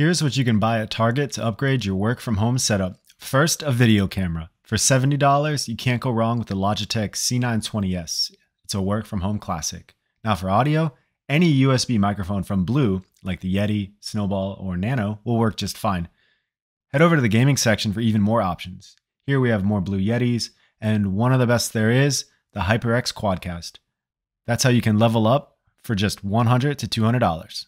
Here's what you can buy at Target to upgrade your work from home setup. First, a video camera. For $70, you can't go wrong with the Logitech C920S. It's a work from home classic. Now for audio, any USB microphone from Blue, like the Yeti, Snowball, or Nano, will work just fine. Head over to the gaming section for even more options. Here we have more Blue Yetis, and one of the best there is, the HyperX Quadcast. That's how you can level up for just $100 to $200.